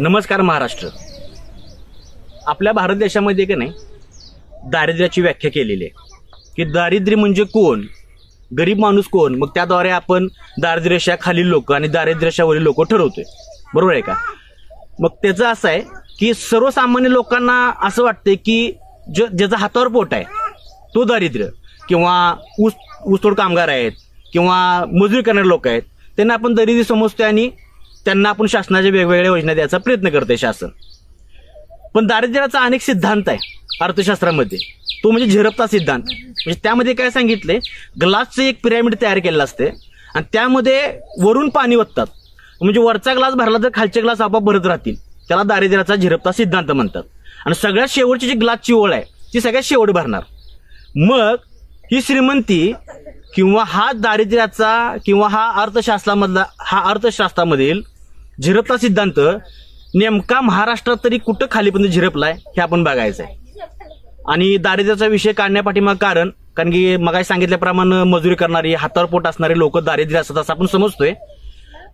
नमस्कार महाराष्ट्र आपल्या भारत देशामध्ये का नाही दारिद्र्याची व्याख्या केलेली आहे की दारिद्र्य म्हणजे कोण गरीब माणूस कोण मग त्याद्वारे आपण दारिद्र्याच्या खालील लोक आणि दारिद्र्यशावरील लोक ठरवतोय बरोबर आहे का मग त्याचं असं आहे की सर्वसामान्य लोकांना असं वाटतंय की ज ज्याचा हातावर पोट आहे तो दारिद्र्य किंवा ऊस ऊसतोड कामगार आहेत किंवा मजुरी करणारे लोक आहेत त्यांना आपण दरिद्री समजतोय आणि त्यांना आपण शासनाच्या वेगवेगळ्या योजना द्यायचा प्रयत्न करते शासन पण दारिद्र्याचा अनेक सिद्धांत आहे अर्थशास्त्रामध्ये तो म्हणजे झिरपता सिद्धांत म्हणजे त्यामध्ये काय सांगितले ग्लासचं एक पिरॅमिड तयार केलेलं असते आणि त्यामध्ये वरून पाणी ओततात म्हणजे वरचा ग्लास भरला तर खालचे ग्लास आपोआप भरत राहतील त्याला दारिद्र्याचा झिरपता सिद्धांत म्हणतात आणि सगळ्यात शेवटची जी ग्लासची ओळ आहे ती सगळ्यात शेवट भरणार मग ही श्रीमंती किंवा हा दारिद्र्याचा किंवा हा अर्थशास्त्रामधला हा अर्थशास्त्रामधील झिरपता सिद्धांत नेमका महाराष्ट्रात तरी कुठं खालीपर्यंत झिरपलाय हे आपण बघायचं आहे आणि दारिद्र्याचा विषय काढण्यापाठीमा कारण कारण की मगाय सांगितल्याप्रमाणे मजुरी करणारी हातावर पोट असणारे लोक दारिद्र्य असतात असं आपण समजतोय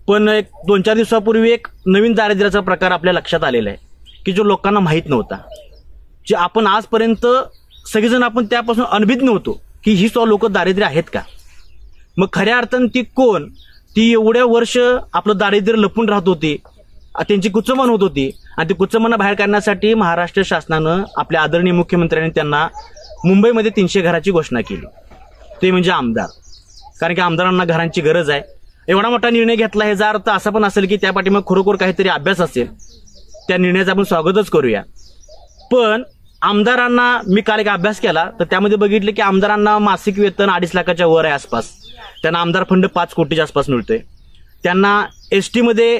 पण एक दोन चार दिवसापूर्वी एक नवीन दारिद्र्याचा प्रकार आपल्या लक्षात आलेला आहे की जो लोकांना माहीत नव्हता जे आपण आजपर्यंत सगळेजण आपण त्यापासून अनभिज्ञ होतो की ही सो लोक दारिद्र्य आहेत का मग खऱ्या अर्थानं ती कोण ती एवढ्या वर्ष आपलं दारिद्र्य लपून राहत होती त्यांची कुचमण होत होती आणि ती कुचमणा बाहेर काढण्यासाठी महाराष्ट्र शासनानं आपल्या आदरणीय मुख्यमंत्र्यांनी त्यांना मुंबईमध्ये तीनशे घराची घोषणा केली ते म्हणजे आमदार कारण की आमदारांना घरांची गरज आहे एवढा मोठा निर्णय घेतला जर अर्थ असा पण असेल की त्या पाठीमाग खरोखर काहीतरी अभ्यास असेल त्या निर्णयाचं आपण स्वागतच करूया पण आमदारांना मी काल एक अभ्यास केला तर त्यामध्ये बघितलं की आमदारांना मासिक वेतन अडीच लाखाच्या वर आहे आसपास त्यांना आमदार फंड पाच कोटीच्या आसपास मिळतोय त्यांना एस टीमध्ये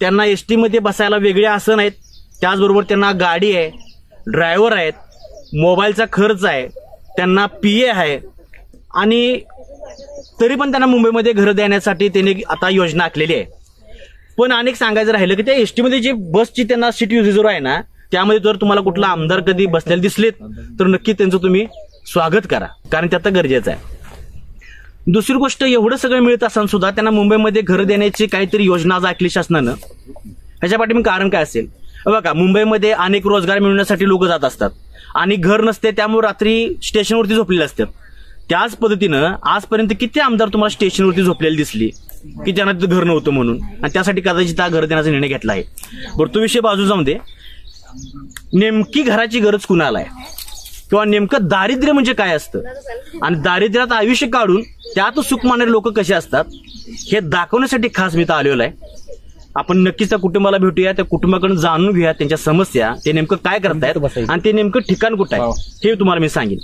त्यांना एस टीमध्ये बसायला वेगळे आसन आहेत त्याचबरोबर त्यांना गाडी आहे ड्रायव्हर आहेत मोबाईलचा खर्च आहे त्यांना पी ए आहे आणि तरी पण त्यांना मुंबईमध्ये घरं देण्यासाठी त्यांनी आता योजना आखलेली आहे पण अनेक सांगायचं राहिलं की त्या एस टीमध्ये जी बसची त्यांना सीट रिझर्व्ह आहे ना त्यामध्ये जर तुम्हाला कुठला आमदार कधी बसलेले दिसलेत तर नक्की त्यांचं तुम्ही स्वागत करा कारण ते आता गरजेचं आहे दुसरी गोष्ट एवढं सगळं मिळत असताना सुद्धा त्यांना मुंबईमध्ये घर देण्याची काहीतरी योजना आज ऐकली शासनानं ह्याच्या पाठी कारण काय असेल बघा मुंबईमध्ये अनेक रोजगार मिळवण्यासाठी लोक जात असतात आणि घर नसते त्यामुळे रात्री स्टेशनवरती झोपलेले असतात त्याच पद्धतीनं आजपर्यंत किती आमदार तुम्हाला स्टेशनवरती झोपलेली दिसली की ज्यांना तिथं घर नव्हतं म्हणून आणि त्यासाठी कदाचित हा घर देण्याचा निर्णय घेतला आहे बरं तो विषय बाजू जाऊन दे नेमकी घराची गरज कुणाला आहे किंवा नेमकं दारिद्र्य म्हणजे काय असतं आणि दारिद्र्यात आयुष्य काढून त्यात सुख मानणारे लोक कसे असतात हे दाखवण्यासाठी खास मी तर आलेलो आहे आपण नक्कीच त्या कुटुंबाला भेटूया त्या कुटुंबाकडून जाणून घेऊया त्यांच्या समस्या ते नेमकं काय करतायत आणि ते नेमकं ठिकाण कुठं आहे हो. हे तुम्हाला मी सांगेन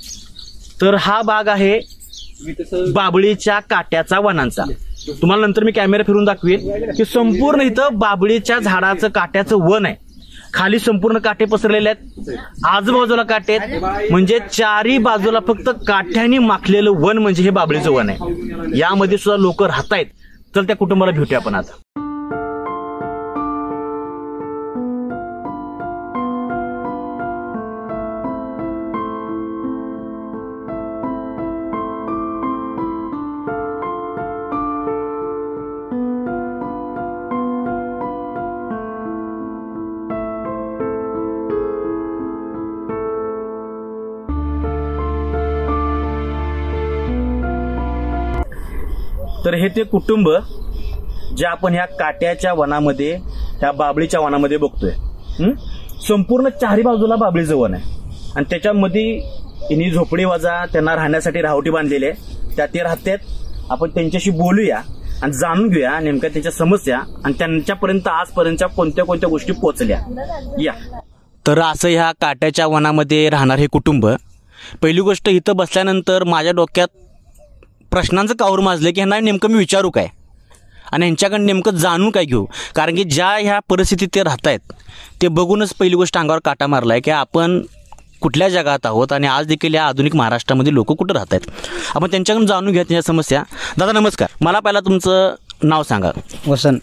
तर हा भाग आहे बाबळीच्या काट्याचा वनांचा तुम्हाला नंतर मी कॅमेरा फिरून दाखवेन की संपूर्ण इथं बाबळीच्या झाडाचं काट्याचं वन आहे खाली संपूर्ण काटे पसरलेले आहेत आजूबाजूला काटे आहेत म्हणजे चारी बाजूला फक्त काठ्याने माखलेलं वन म्हणजे हे बाबळीचं वन आहे यामध्ये सुद्धा लोक राहतायत तर त्या कुटुंबाला भेटूया आपण आता तर हे ते कुटुंब जे आपण ह्या काट्याच्या वनामध्ये ह्या बाबळीच्या वनामध्ये बघतोय संपूर्ण चारी बाजूला बाबळीचं वन आहे आणि त्याच्यामध्ये यांनी झोपडी वाजा त्यांना राहण्यासाठी रावटी बांधलेले त्या ते राहतात आपण त्यांच्याशी बोलूया आणि जाणून घेऊया नेमक्या त्यांच्या समस्या आणि त्यांच्यापर्यंत आजपर्यंतच्या कोणत्या कोणत्या गोष्टी पोचल्या या तर असं ह्या काट्याच्या वनामध्ये राहणार हे कुटुंब पहिली गोष्ट इथं बसल्यानंतर माझ्या डोक्यात प्रश्नांचं कावर माजलं की ह्यांना नेमकं मी विचारू काय आणि ह्यांच्याकडे नेमकं जाणून काय घेऊ कारण की ज्या ह्या परिस्थितीत ते राहत आहेत ते बघूनच पहिली गोष्ट अंगावर काटा मारला आहे की आपण कुठल्या जगात आहोत आणि आज देखील या आधुनिक महाराष्ट्रामध्ये लोक कुठं राहत आहेत आपण त्यांच्याकडून जाणून घ्या त्यांच्या समस्या दादा नमस्कार मला पहिला तुमचं नाव सांगा वसंत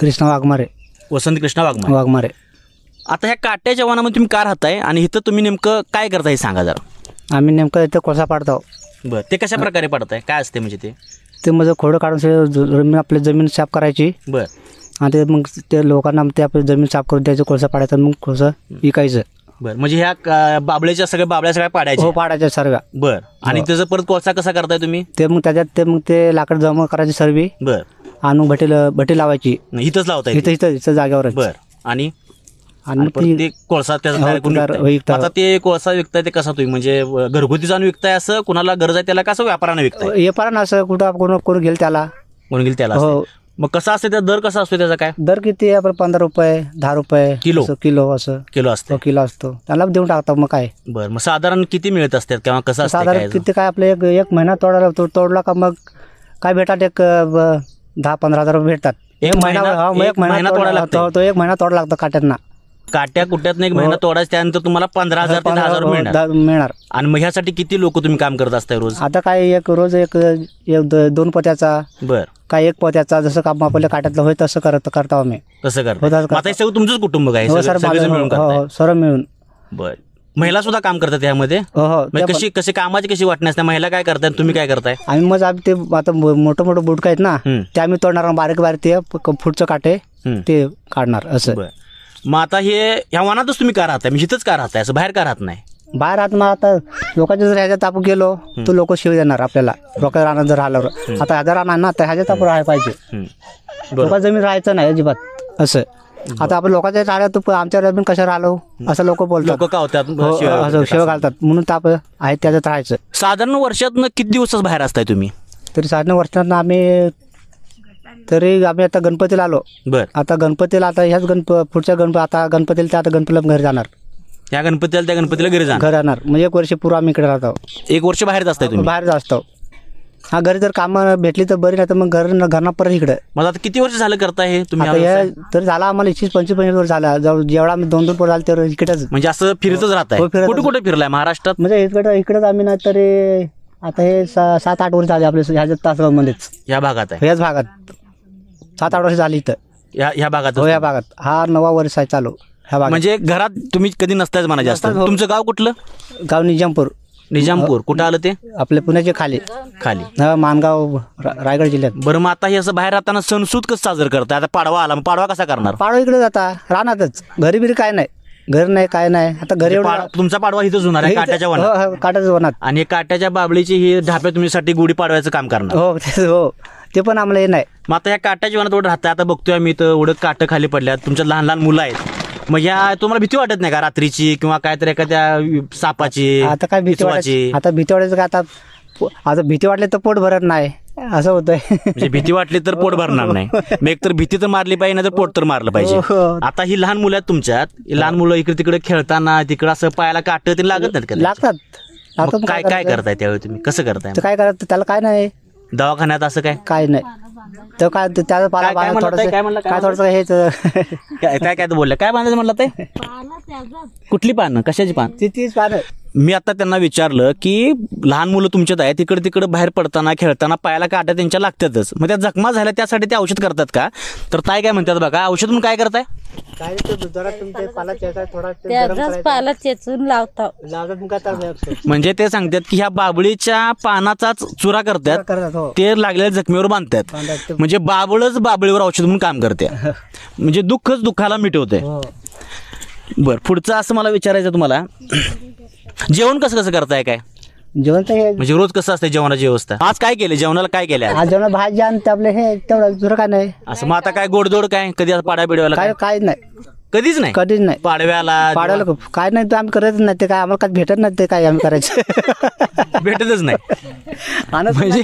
कृष्णा वाघमारे वसंत कृष्णा वाघमारे वाघमारे आता ह्या काट्या जवानामध्ये तुम्ही का राहताय आणि इथं तुम्ही नेमकं काय करताय हे सांगा जरा आम्ही नेमकं इथं कोळसा पाडतो बरं ते कशा प्रकारे पडत आहे काय असते म्हणजे ते ते माझं म्हणजे खोडं काढून सगळं जमीन आपली जमीन साफ करायची बर आणि ते मग ते लोकांना ते आपली जमीन साफ करून द्यायचं कोळसा पाडायचा मग कोळसा विकायचं बरं म्हणजे ह्या का- बाबळेच्या सगळ्या बाबळ्या सगळ्या हो पाडायच्या पाडायचं सर्व बर आणि हो. त्याचं त्याचा परत कोळसा कसा करताय तुम्ही ते मग त्याच्यात ते मग ते लाकड जमा करायची सर्वी बर आणि मग भटी भटी लावायची इथंच लावताय इथं इथं इथं जागेवरच बरं आणि आणि प्रत्येक कोळसा त्याचा हो, आता ते कोळसा विकताय ते कसा तुम्ही म्हणजे घरगुती जाऊन विकताय असं कुणाला गरज आहे त्याला कसं व्यापाराने विकताय हो, व्यापाराने असं कुठं कोण कोण घेईल त्याला कोण गेल त्याला हो मग कसा असते दर कसा असतो त्याचा काय दर किती आहे आपण पंधरा रुपये दहा रुपये किलो. किलो असं किलो असतो हो, किलो असतो त्याला देऊन टाकतात मग काय बरं मग साधारण किती मिळत असतात किंवा कसं साधारण किती काय आपलं एक एक महिना तोडायला तोडला का मग काय भेटतात एक दहा पंधरा हजार रुपये भेटतात एक महिना- एक महिना तोडायला तो एक महिना तोडा लागतो काट्यांना काट्या कुट्यात एक महिना हो. तोडायचं त्यानंतर तुम्हाला पंधरा हजार ते हजार हो, मिळणार आणि मग ह्यासाठी किती लोक तुम्ही काम करत असताय रोज आता काय एक रोज एक एक दोन पत्याचा बर काय एक पत्याचा जसं काम आपल्या काट्यातलं होय तसं करत करतो आम्ही तसं करतो करता हो, तुमचंच कुटुंब काय सर मिळून सर्व मिळून बर महिला सुद्धा काम करतात यामध्ये हो हो म्हणजे कशी कशी कामाची कशी वाटण्यास नाही महिला काय करताय तुम्ही काय करताय आम्ही मग आम्ही ते आता मोठं मोठं बुटक आहेत ना ते आम्ही तोडणार बारीक बारीक ते फुटचं काटे ते काढणार असं मग आता हे ह्या वनातच तुम्ही का राहताय म्हणजे इथंच का राहताय असं बाहेर का राहत नाही बाहेर राहत मग आता लोकांच्या जर ह्याच्यात आपण गेलो तर लोक शिव देणार आपल्याला लोकांच्या राहणार जर राहिल्यावर आता हजार राहणार ना तर ह्याच्यात आपण राहायला पाहिजे लोक जमीन राहायचं नाही अजिबात असं आता आपण लोकांच्या राहिलं तू आमच्या जमीन कशा राहिलो असं लोक बोलतात लोक का होतात हो, शिव शेव घालतात म्हणून ताप आहे त्याच्यात राहायचं साधारण वर्षात किती दिवसच बाहेर असताय तुम्ही तरी साधारण वर्षात आम्ही तरी आम्ही आता गणपतीला आलो बर आता गणपतीला आता ह्याच गणप पुढच्या गणप आता गणपतीला त्या आता गणपतीला घरी जाणार या गणपतीला त्या गणपतीला घरी जाणार घर येणार म्हणजे एक वर्ष पूर्व आम्ही इकडे राहतो एक वर्ष बाहेरच जास्त तुम्ही बाहेर असतो हा घरी जर कामं भेटली तर बरी नाही तर मग घर घरना परत इकडे मला आता किती वर्ष झालं करता हे तुम्ही तर झाला आम्हाला एकशे पंचवीस पंचवीस वर्ष झाला जेवढा आम्ही दोन दोन पोर झाले तर इकडेच म्हणजे असं फिरतच राहत कुठे कुठे फिरलाय महाराष्ट्रात म्हणजे इकडे इकडेच आम्ही ना तरी आता हे सात आठ वर्ष झाले आपले ह्याच तासगावमध्येच या भागात आहे ह्याच भागात सात आठ वर्ष झाली इथं या ह्या भागात हो या भागात हा नवा वर्ष आहे चालू ह्या भागात म्हणजे घरात तुम्ही कधी नसताच म्हणा जास्त हो. तुमचं गाव कुठलं गाव निजामपूर निजामपूर हो. कुठं आलं ते आपले पुण्याचे खाली खाली मानगाव रायगड जिल्ह्यात बरं मग आता हे असं बाहेर राहताना सणसूत कसं साजरं करतात आता पाडवा आला मग पाडवा कसा करणार पाडवा इकडे जाता राहणारच घरी बिरी काय नाही घर नाही काय नाही आता घर म्हणजे तुमचा पाडवा हिच होणार आहे काट्याच्या वनात हो, हो वनात आणि काट्याच्या बाबळीची ही ढापे साठी गुढी पाडवायचं काम करणार हो ते- हो ते पण आम्हाला हे नाही मग आता या काट्याच्या वनात एवढं राहतं आता बघतोय मी तर एवढं काटं खाली पडल्यात तुमच्या लहान लहान मुलं आहेत मग या तुम्हाला भीती वाटत नाही का रात्रीची किंवा काहीतरी एखाद्या सापाची आता काय भीती वाटायची आता भीती वाटायचं का आता आता भीती वाटली तर पोट भरत नाही असं होतंय म्हणजे भीती वाटली तर पोट भरणार नाही मग एकतर भीती तर मारली पाहिजे ना तर पोट तर मारलं पाहिजे हो, हो. आता ही लहान मुलं आहेत तुमच्यात लहान मुलं इकडे तिकडे खेळताना तिकडे असं पायाला काट ते लागत नाही लागतात काय काय करताय त्यावेळी तुम्ही कसं करताय तर काय करत त्याला काय नाही दवाखान्यात असं काय काय नाही तर काय त्याचा पाला काय- काय काय हे काय काय बोललं काय बांधायचं म्हणलं ते कुठली पानं कशाची पान ती तीच पानं मी आता त्यांना विचारलं की लहान मुलं तुमच्यात आहे तिकडे तिकडे बाहेर पडताना खेळताना पायाला काटा त्यांच्या लागतातच मग त्या जखमा झाल्या त्यासाठी ते औषध करतात का तर ताई काय म्हणतात बघा औषध म्हणून काय करताय म्हणजे ते सांगतात की ह्या बाबळीच्या पानाचाच चुरा करतात हो. ते लागलेल्या जखमीवर बांधतात म्हणजे बाबळच बाबळीवर औषध म्हणून काम करते म्हणजे दुःखच दुःखाला मिटवते हो. बर पुढचं असं मला विचारायचं तुम्हाला जेवण कसं कसं करताय काय जेवण तर म्हणजे रोज कसं असतंय जेवणाची व्यवस्था आज काय केलं जेवणाला काय केलं आज जेवण भाजी आणि आपले हे तेवढं दुसरं काय नाही असं मग आता काय गोडधोड काय कधी आता पाड्या बिडव्याला काय काय नाही कधीच नाही कधीच नाही पाडव्याला पाडव्याला खूप काय नाही तर आम्ही करत नाही ते काय आम्हाला काय भेटत नाही ते काय आम्ही करायचं भेटतच नाही आणत म्हणजे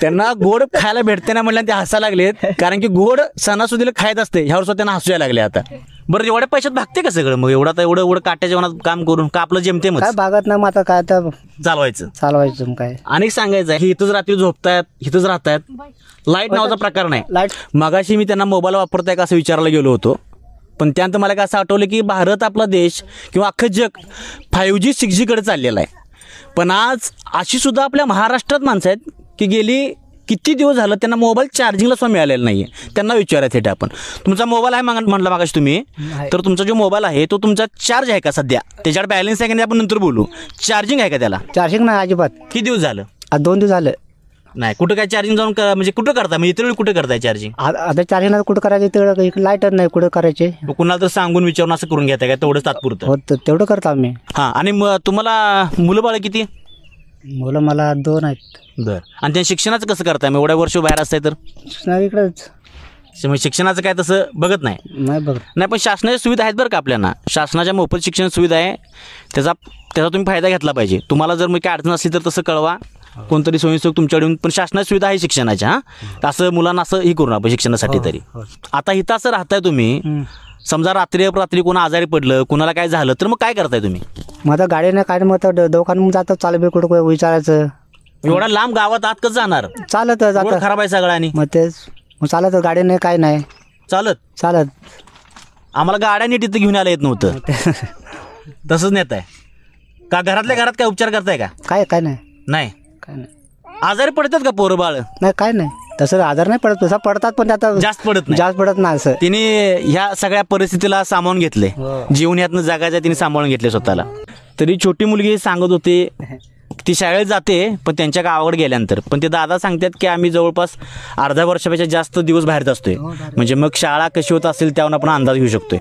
त्यांना गोड खायला भेटते ना म्हणल्यानं ते हसा लागलेत कारण की गोड सणासुदीला खायत असते ह्यावर सुद्धा त्यांना हसूया लागले आता बरं एवढ्या पैशात भागते का सगळं मग एवढा तर एवढं एवढं काट्या जेवणात काम करून का आपलं जेमते मग भागत ना मग आता काय तर चालवायचं चालवायचं काय आणि सांगायचं आहे, हे इथंच रात्री झोपतायत इथंच राहतायत लाईट नावाचा प्रकार नाही लाईट मगाशी मी त्यांना मोबाईल वापरताय का असं विचारायला गेलो होतो पण त्यानंतर मला काय असं आठवलं की भारत आपला देश किंवा अख्खं जग फाईव्ह जी सिक्स जीकडे चाललेला आहे पण आज अशी सुद्धा आपल्या महाराष्ट्रात माणसं आहेत की गेली किती दिवस झालं त्यांना मोबाईल चार्जिंगला सुद्धा मिळालेला नाही आहे त्यांना विचारायसाठी आपण तुमचा मोबाईल आहे माग म्हटलं मागाशी तुम्ही तर तुमचा जो मोबाईल आहे तो तुमचा चार्ज आहे का सध्या त्याच्यावर बॅलन्स आहे का नाही आपण नंतर बोलू चार्जिंग आहे का त्याला चार्जिंग नाही अजिबात किती दिवस झालं दोन दिवस झालं नाही कुठं काय चार्जिंग जाऊन करा- म्हणजे कुठं करता म्हणजे इतर वेळ कुठं करताय चार्जिंग आता चार्जिंग कुठं करायचं तेवढं लाईटर नाही कुठं करायचे कुणाला तर सांगून विचारून असं करून घेता का तेवढंच तात्पुरतं तेवढं करतो आम्ही हां आणि तुम्हाला मुलं बाळ किती मुलं मला दोन आहेत बर आणि त्या शिक्षणाचं कसं करताय मग एवढ्या वर्ष बाहेर असताय तर इकडेच म्हणजे शिक्षणाचं काय तसं बघत नाही नाही नाही पण शासनाच्या सुविधा आहेत बरं का आपल्याला शासनाच्या मोफत शिक्षण सुविधा आहे त्याचा त्याचा तुम्ही फायदा घेतला पाहिजे तुम्हाला जर मग काय अडचण असली तर तसं कळवा कोणतरी स्वयंसेवक तुमच्याकडून पण शासनाची सुविधा आहे शिक्षणाच्या हा असं मुलांना असं हे करू नका शिक्षणासाठी हो, तरी हो. आता इथं असं राहताय तुम्ही समजा रात्री रात्री कोणा आजारी पडलं कोणाला काय झालं तर मग काय करताय तुम्ही मग आता नाही काय मग तर मग जातात चालू बी कुठं विचारायचं एवढा लांब गावात आत जाणार चालत खराब आहे सगळा आणि मग तेच मग चालत नाही काय नाही चालत चालत आम्हाला गाड्याने तिथे घेऊन यायला येत नव्हतं तसंच नेत आहे का घरातल्या घरात काय उपचार करताय का काय काय नाही नाही काय नाही आजारी पडतात का पोरं नाही काय नाही तसं आजार नाही पडत तसा पडतात पण आता जास्त पडत जास्त पडत नाही असं तिने ह्या सगळ्या परिस्थितीला सामावून घेतले हो. जीवन यातनं जगायचं तिने सांभाळून घेतले स्वतःला तरी छोटी मुलगी सांगत होती ती शाळेत जाते पण त्यांच्या गावाकडे गेल्यानंतर पण ते दादा सांगतात की आम्ही जवळपास अर्ध्या वर्षापेक्षा जास्त दिवस बाहेर असतोय हो, म्हणजे मग शाळा कशी होत असेल त्यावर आपण अंदाज घेऊ शकतोय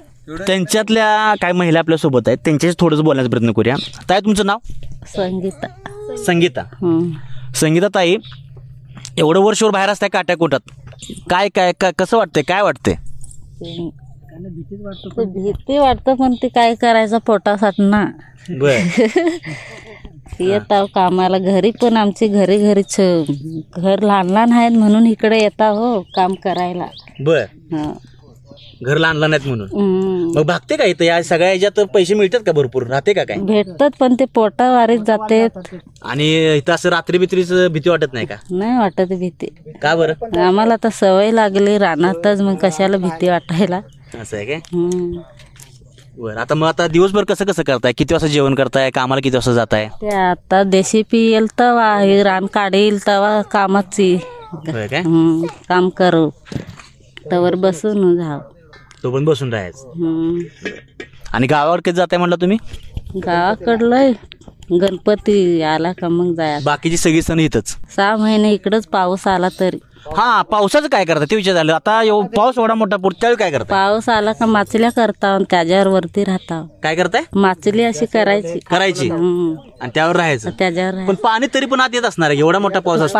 त्यांच्यातल्या काही महिला आपल्या सोबत आहेत त्यांच्याशी थोडस बोलण्याचा प्रयत्न करूया ताई तुमचं नाव संगीता संगीता संगीता ताई एवढं वर्षभर बाहेर असताय अटॅक काय काय काय कसं वाटतंय काय वाटतंय ते भीती वाटतं पण ते काय करायचं पोटासाठी ना येतात कामाला घरी पण आमची घरी घरीच घर लहान लहान आहेत म्हणून इकडे येता हो काम करायला बर घर लहान नाहीत म्हणून मग भागते का इथं या सगळ्या याच्यात पैसे मिळतात का भरपूर राहते का काय भेटतात पण ते पोटा पोटावारीच जाते आणि इथं असं रात्री बित्रीच भीती वाटत नाही का नाही वाटत भीती का बरं आम्हाला तर सवय लागली रानातच मग कशाला भीती वाटायला असं आहे काय आता मग आता दिवसभर कसं कसं करताय किती वाजता जेवण करताय कामाला किती वाजता जाताय आता देशी येईल तवा हे रान काढेल तवा कामाची काम करू तवर बसून जा तो पण बसून राहायचं आणि गावावर कधी जाताय म्हटलं तुम्ही गावाकडलंय गणपती आला का मग जाय बाकीची सगळी सण इथंच सहा महिने इकडंच पाऊस आला तरी हा पावसाचं काय करतात ते विचार झालं आता पाऊस एवढा मोठा पुढच्या काय करत पाऊस आला का माचल्या करता आणि त्याच्यावर वरती राहता काय करताय माचली अशी करायची करायची आणि त्यावर राहायचं त्याच्यावर पण पाणी तरी पण आत येत असणार एवढा मोठा पाऊस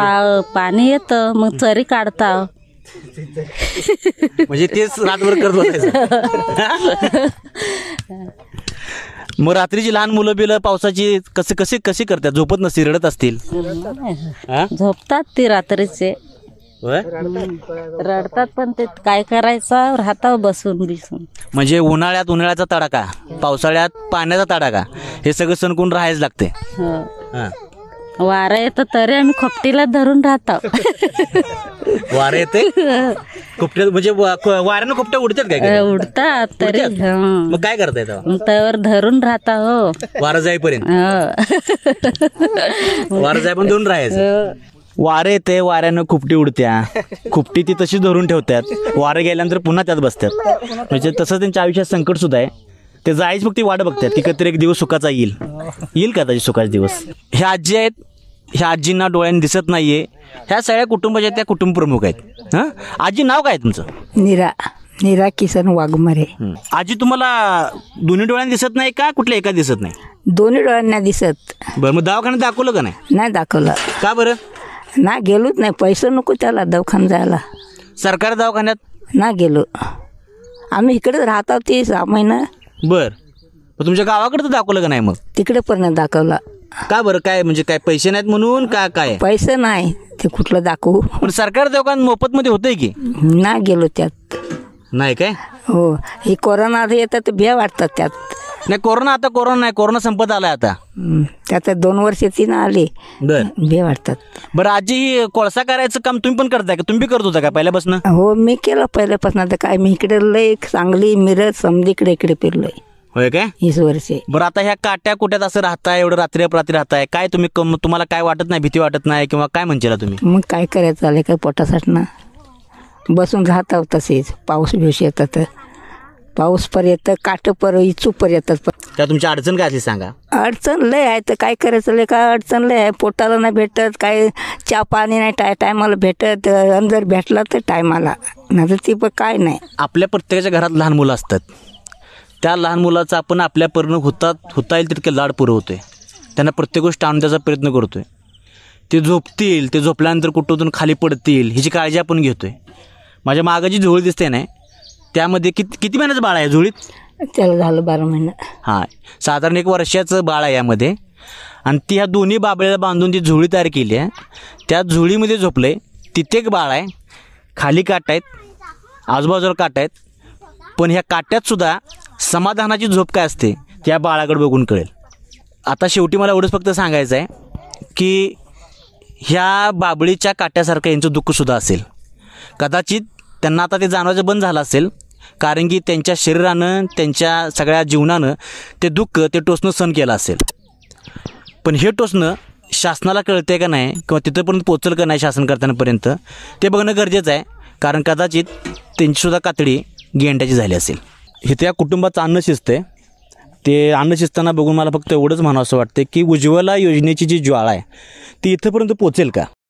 पाणी येतं मग चरी काढता म्हणजे तेच रातभर करत बसायचं मग रात्रीची लहान मुलं बिलं पावसाची कसे कसे कसे करतात झोपत नसते रडत असतील झोपतात ते रात्रीचे रडतात पण ते काय करायचं राहता बसून बिसून म्हणजे उन्हाळ्यात उन्हाळ्याचा तडाखा पावसाळ्यात पाण्याचा तडाखा हे सगळं सणकून राहायच लागते हो. वारा येतं तरी आम्ही खोपटीला धरून राहतो वारं येते खुपट्या म्हणजे वाऱ्यानं खोपट्या उडतात काय उडतात तरी मग काय करताय त्यावर धरून राहता हो वारं जाईपर्यंत हो. वारा जाय पण धरून राहायचं हो. वारं येते वाऱ्यानं खुपटी उडत्या खुपटी ती तशी धरून ठेवतात वारं गेल्यानंतर पुन्हा त्यात बसतात म्हणजे तसं त्यांच्या आयुष्यात संकट सुद्धा आहे त्याचं आईच फक्त वाट बघतात की कधी एक दिवस सुखाचा येईल येईल का त्याचे सुखाचे दिवस ह्या आजी आहेत ह्या आजींना डोळ्यांनी दिसत नाहीये ह्या सगळ्या कुटुंबाच्या त्या कुटुंब प्रमुख आहेत हां आजी नाव काय तुमचं निरा निरा किसन वाघमारे आजी तुम्हाला दोन्ही डोळ्यांना दिसत नाही का कुठल्या एका दिसत नाही दोन्ही डोळ्यांना दिसत बरं मग दवाखान्यात दाखवलं का नाही नाही दाखवलं का बरं ना गेलोच नाही पैसे नको त्याला दवाखान जायला सरकार दवाखान्यात ना गेलो आम्ही इकडेच राहतात ते सहा महिना बर तुमच्या गावाकडे दाखवलं का नाही मग तिकडे पण दाखवला का बरं काय म्हणजे काय पैसे नाहीत म्हणून का काय पैसे नाही ते कुठलं दाखवू पण सरकार दवाखान मोफत मध्ये होते की नाही गेलो त्यात नाही काय हो हे कोरोना येतात भे वाटतात त्यात नाही कोरोना आता कोरोना नाही कोरोना संपत आलाय आता त्यात दोन वर्ष तीन आले बरं बे वाटतात बरं आजी ही कोळसा करायचं काम तुम्ही पण करताय का तुम्ही करत होता का पहिल्यापासून हो मी केलं पहिल्यापासून आता काय मी इकडे लय चांगली मिरज समजी इकडे इकडे फिरलोय होय काय वीस वर्ष बरं आता ह्या काट्या कुट्यात असं राहताय एवढं रात्री अपरात्री राहताय काय तुम्ही तुम्हाला काय वाटत नाही भीती वाटत नाही किंवा काय म्हणशील तुम्ही मग काय करायचं आलं काय पोटासाठी ना बसून राहतात तसेच पाऊस बिवशी येतात पाऊस पाऊसपर्यंत काटपर्यंत इचूपर्यंत त्या तुमची अडचण काय असली सांगा अडचण लय आहे तर काय करायचं लय काय अडचण लय आहे पोटाला नाही भेटत काय चा पाणी नाही टाय टायमाला भेटत अंदर जर भेटला तर टायमाला नाही ती पण काय नाही आपल्या प्रत्येकाच्या घरात लहान मुलं असतात त्या लहान मुलाचा आपण आपल्या परिणाम होतात होता येईल तितके लाड पुरवतोय त्यांना प्रत्येक गोष्ट त्याचा प्रयत्न करतोय ते झोपतील ते झोपल्यानंतर कुठून खाली पडतील ह्याची काळजी आपण घेतोय माझ्या मागाची झोळ दिसते नाही त्यामध्ये किती किती महिन्याचं बाळ आहे जुळीत त्याला झालं बारा महिना हां साधारण एक वर्षाचं बाळ आहे यामध्ये आणि ती ह्या दोन्ही बाबळ्याला बांधून ती झुळी तयार केली आहे त्या झुळीमध्ये झोपलं आहे तिथे एक बाळ आहे खाली काट आहेत आजूबाजूला काट आहेत पण ह्या काट्यातसुद्धा समाधानाची झोप काय असते त्या बाळाकडे बघून कळेल आता शेवटी मला एवढंच फक्त सांगायचं आहे की ह्या बाबळीच्या काट्यासारखं यांचं दुःखसुद्धा असेल कदाचित त्यांना आता ते जाणवायचं बंद झालं असेल कारण की त्यांच्या शरीरानं त्यांच्या सगळ्या जीवनानं ते दुःख ते टोचणं सहन केलं असेल पण हे टोचणं शासनाला कळते का नाही किंवा तिथंपर्यंत पोचल का नाही शासन करतानापर्यंत ते बघणं गरजेचं आहे कारण कदाचित त्यांचीसुद्धा कातडी गेंड्याची झाली असेल हे त्या कुटुंबाचं अन्न शिजतं ते अन्न शिजताना बघून मला फक्त एवढंच म्हणावं असं वाटतं की उज्ज्वला योजनेची जी ज्वाळा आहे ती इथंपर्यंत पोचेल का